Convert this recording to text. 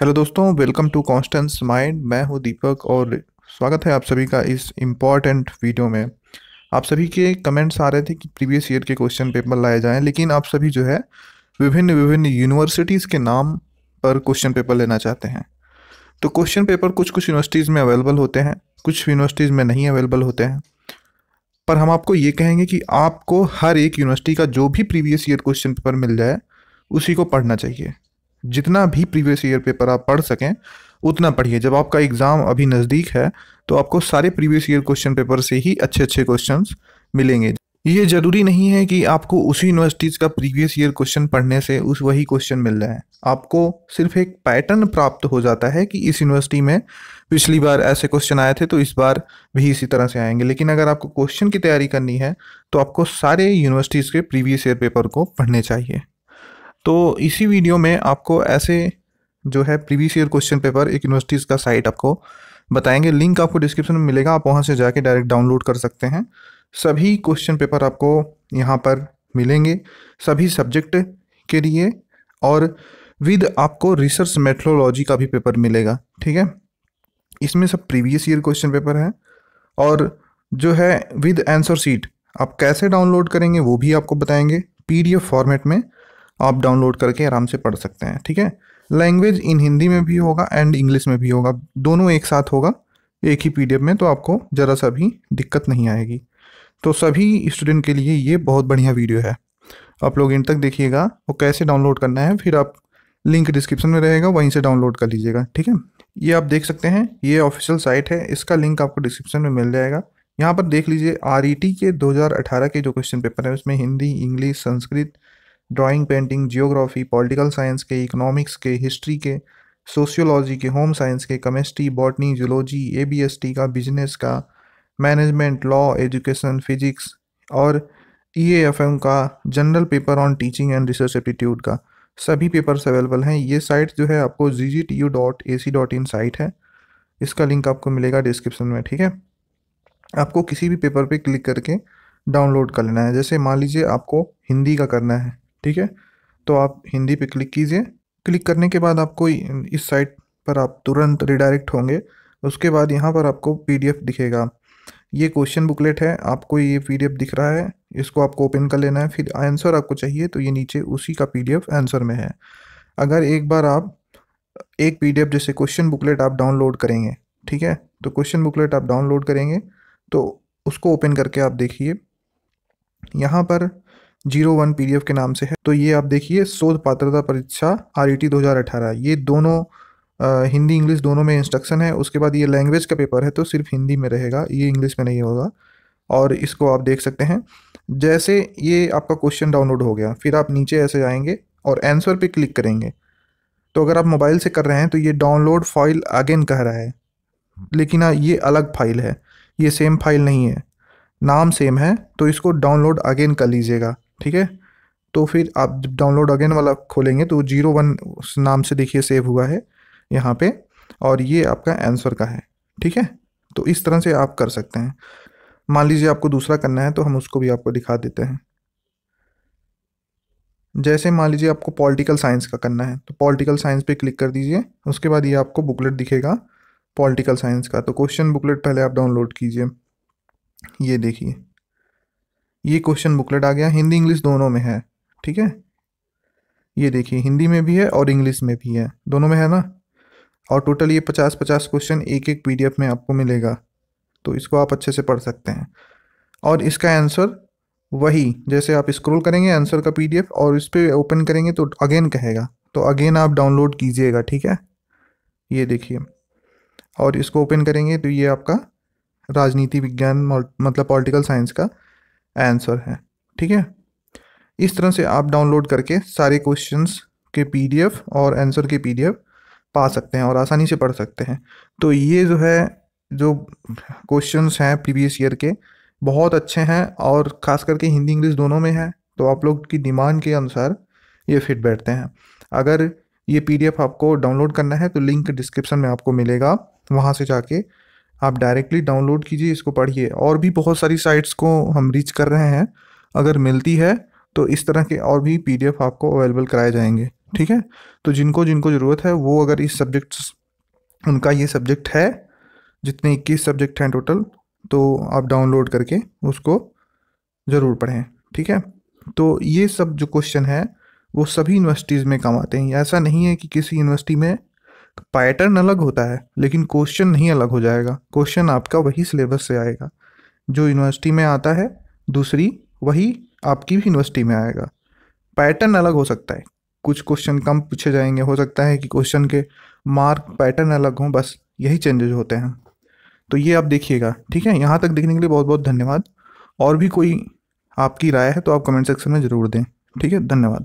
hello दोस्तों welcome to Constance mind मैं हूं दीपक और स्वागत है आप सभी का इस इम्पॉर्टेंट वीडियो में आप सभी के कमेंट्स आ रहे थे कि प्रीवियस ईयर के क्वेश्चन पेपर लाए जाएं लेकिन आप सभी जो है विभिन्न विभिन्न यूनिवर्सिटीज़ के नाम पर क्वेश्चन पेपर लेना चाहते हैं तो क्वेश्चन पेपर कुछ कुछ यूनिवर्सिटीज़ में अवेलेबल होते हैं कुछ यूनिवर्सिटीज़ में नहीं अवेलेबल होते हैं पर हम आपको ये कहेंगे कि आपको हर एक यूनिवर्सिटी का जो भी प्रीवियस ईयर क्वेश्चन पेपर मिल जाए उसी को पढ़ना चाहिए जितना भी प्रीवियस ईयर पेपर आप पढ़ सकें उतना पढ़िए जब आपका एग्ज़ाम अभी नज़दीक है तो आपको सारे प्रीवियस ईयर क्वेश्चन पेपर से ही अच्छे अच्छे क्वेश्चन मिलेंगे ये ज़रूरी नहीं है कि आपको उसी यूनिवर्सिटीज़ का प्रीवियस ईयर क्वेश्चन पढ़ने से उस वही क्वेश्चन मिल रहा है आपको सिर्फ एक पैटर्न प्राप्त हो जाता है कि इस यूनिवर्सिटी में पिछली बार ऐसे क्वेश्चन आए थे तो इस बार भी इसी तरह से आएंगे लेकिन अगर आपको क्वेश्चन की तैयारी करनी है तो आपको सारे यूनिवर्सिटीज़ के प्रीवियस ईयर पेपर को पढ़ने चाहिए तो इसी वीडियो में आपको ऐसे जो है प्रीवियस ईयर क्वेश्चन पेपर एक यूनिवर्सिटीज़ का साइट आपको बताएंगे लिंक आपको डिस्क्रिप्शन में मिलेगा आप वहाँ से जाके डायरेक्ट डाउनलोड कर सकते हैं सभी क्वेश्चन पेपर आपको यहाँ पर मिलेंगे सभी सब्जेक्ट के लिए और विद आपको रिसर्च मेथोलॉजी का भी पेपर मिलेगा ठीक है इसमें सब प्रीवियस ईयर क्वेश्चन पेपर है और जो है विद आंसर सीट आप कैसे डाउनलोड करेंगे वो भी आपको बताएंगे पीडीएफ फॉर्मेट में आप डाउनलोड करके आराम से पढ़ सकते हैं ठीक है लैंग्वेज इन हिंदी में भी होगा एंड इंग्लिश में भी होगा दोनों एक साथ होगा एक ही पीडीएफ में तो आपको ज़रा सा भी दिक्कत नहीं आएगी तो सभी स्टूडेंट के लिए ये बहुत बढ़िया वीडियो है आप लोग इन तक देखिएगा वो कैसे डाउनलोड करना है फिर आप लिंक डिस्क्रिप्शन में रहेगा वहीं से डाउनलोड कर लीजिएगा ठीक है ये आप देख सकते हैं ये ऑफिशियल साइट है इसका लिंक आपको डिस्क्रिप्शन में मिल जाएगा यहाँ पर देख लीजिए आर e के दो के जो क्वेश्चन पेपर है उसमें Hindi English Sanskrit drawing painting geography political science के इकोनॉमिक्स के हिस्ट्री के सोशियोलॉजी के होम साइंस के केमिस्ट्री बॉटनी जूलॉजी ए का बिजनेस का मैनेजमेंट लॉ एजुकेशन फिजिक्स और ई का general paper on teaching and research aptitude का सभी पेपर्स अवेलेबल हैं ये साइट जो है आपको G G T U dot A C dot in site है इसका लिंक आपको मिलेगा डिस्क्रिप्शन में ठीक है आपको किसी भी पेपर पे क्लिक करके डाउनलोड कर लेना है जैसे मान लीजिए आपको हिंदी का करना है ठीक है तो आप हिंदी पे क्लिक कीजिए क्लिक करने के बाद आपको इस साइट पर आप तुरंत रिडायरेक्ट होंगे उसके बाद यहाँ पर आपको पीडीएफ दिखेगा ये क्वेश्चन बुकलेट है आपको ये पीडीएफ दिख रहा है इसको आपको ओपन कर लेना है फिर आंसर आपको चाहिए तो ये नीचे उसी का पीडीएफ आंसर में है अगर एक बार आप एक पीडीएफ जैसे क्वेश्चन बुकलेट आप डाउनलोड करेंगे ठीक है तो क्वेश्चन बुकलेट आप डाउनलोड करेंगे तो उसको ओपन करके आप देखिए यहाँ पर जीरो वन पी के नाम से है तो ये आप देखिए शोध पात्रता परीक्षा आर ई टी दो हज़ार अठारह ये दोनों आ, हिंदी इंग्लिश दोनों में इंस्ट्रक्शन है उसके बाद ये लैंग्वेज का पेपर है तो सिर्फ हिंदी में रहेगा ये इंग्लिश में नहीं होगा और इसको आप देख सकते हैं जैसे ये आपका क्वेश्चन डाउनलोड हो गया फिर आप नीचे ऐसे जाएंगे और आंसर पे क्लिक करेंगे तो अगर आप मोबाइल से कर रहे हैं तो ये डाउनलोड फाइल अगेन कह रहा है लेकिन हाँ, ये अलग फाइल है ये सेम फाइल नहीं है नाम सेम है तो इसको डाउनलोड अगेन कर लीजिएगा ठीक है तो फिर आप जब डाउनलोड अगेन वाला खोलेंगे तो जीरो वन नाम से देखिए सेव हुआ है यहाँ पे और ये आपका आंसर का है ठीक है तो इस तरह से आप कर सकते हैं मान लीजिए आपको दूसरा करना है तो हम उसको भी आपको दिखा देते हैं जैसे मान लीजिए आपको पॉलिटिकल साइंस का करना है तो पॉलिटिकल साइंस पे क्लिक कर दीजिए उसके बाद ये आपको बुकलेट दिखेगा पॉलिटिकल साइंस का तो क्वेश्चन बुकलेट पहले आप डाउनलोड कीजिए ये देखिए ये क्वेश्चन बुकलेट आ गया हिंदी इंग्लिश दोनों में है ठीक है ये देखिए हिंदी में भी है और इंग्लिश में भी है दोनों में है ना और टोटल ये पचास पचास क्वेश्चन एक एक पीडीएफ में आपको मिलेगा तो इसको आप अच्छे से पढ़ सकते हैं और इसका आंसर वही जैसे आप स्क्रॉल करेंगे आंसर का पीडीएफ और इस पर ओपन करेंगे तो अगेन कहेगा तो अगेन आप डाउनलोड कीजिएगा ठीक है ये देखिए और इसको ओपन करेंगे तो ये आपका राजनीति विज्ञान मतलब पॉलिटिकल साइंस का आंसर है ठीक है इस तरह से आप डाउनलोड करके सारे क्वेश्चंस के पीडीएफ और आंसर के पीडीएफ पा सकते हैं और आसानी से पढ़ सकते हैं तो ये जो है जो क्वेश्चंस हैं प्रीवियस ईयर के बहुत अच्छे हैं और ख़ास करके हिंदी इंग्लिश दोनों में हैं तो आप लोग की डिमांड के अनुसार ये फिट बैठते हैं अगर ये पीडीएफ आपको डाउनलोड करना है तो लिंक डिस्क्रिप्शन में आपको मिलेगा वहाँ से जाके आप डायरेक्टली डाउनलोड कीजिए इसको पढ़िए और भी बहुत सारी साइट्स को हम रीच कर रहे हैं अगर मिलती है तो इस तरह के और भी पी आपको अवेलेबल कराए जाएंगे ठीक है तो जिनको जिनको ज़रूरत है वो अगर इस सब्जेक्ट उनका ये सब्जेक्ट है जितने इक्कीस सब्जेक्ट हैं टोटल तो आप डाउनलोड करके उसको ज़रूर पढ़ें ठीक है तो ये सब जो क्वेश्चन है वो सभी यूनिवर्सिटीज़ में काम आते हैं ऐसा नहीं है कि किसी यूनिवर्सिटी में पैटर्न अलग होता है लेकिन क्वेश्चन नहीं अलग हो जाएगा क्वेश्चन आपका वही सिलेबस से आएगा जो यूनिवर्सिटी में आता है दूसरी वही आपकी भी यूनिवर्सिटी में आएगा पैटर्न अलग हो सकता है कुछ क्वेश्चन कम पूछे जाएंगे हो सकता है कि क्वेश्चन के मार्क पैटर्न अलग हों बस यही चेंजेज होते हैं तो ये आप देखिएगा ठीक है यहाँ तक देखने के लिए बहुत बहुत धन्यवाद और भी कोई आपकी राय है तो आप कमेंट सेक्शन में ज़रूर दें ठीक है धन्यवाद